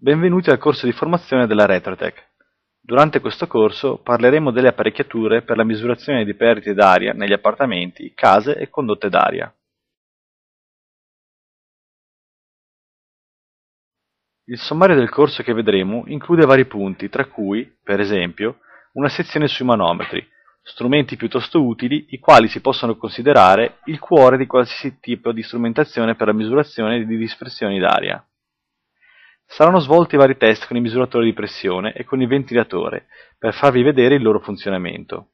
Benvenuti al corso di formazione della RetroTech. Durante questo corso parleremo delle apparecchiature per la misurazione di perdite d'aria negli appartamenti, case e condotte d'aria. Il sommario del corso che vedremo include vari punti, tra cui, per esempio, una sezione sui manometri, strumenti piuttosto utili i quali si possono considerare il cuore di qualsiasi tipo di strumentazione per la misurazione di dispersioni d'aria. Saranno svolti vari test con i misuratori di pressione e con il ventilatore per farvi vedere il loro funzionamento.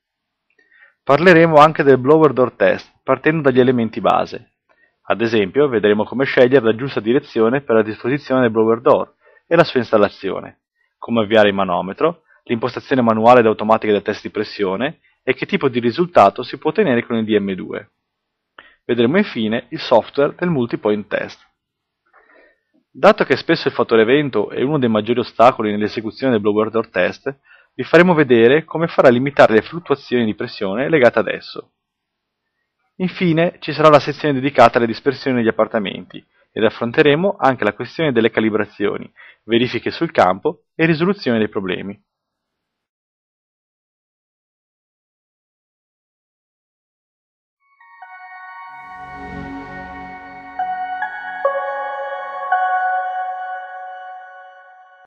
Parleremo anche del blower door test partendo dagli elementi base. Ad esempio vedremo come scegliere la giusta direzione per la disposizione del blower door e la sua installazione, come avviare il manometro, l'impostazione manuale ed automatica del test di pressione e che tipo di risultato si può ottenere con il DM2. Vedremo infine il software del multipoint test. Dato che spesso il fattore vento è uno dei maggiori ostacoli nell'esecuzione del blower door test, vi faremo vedere come farà a limitare le fluttuazioni di pressione legate ad esso. Infine ci sarà la sezione dedicata alle dispersioni negli appartamenti ed affronteremo anche la questione delle calibrazioni, verifiche sul campo e risoluzione dei problemi.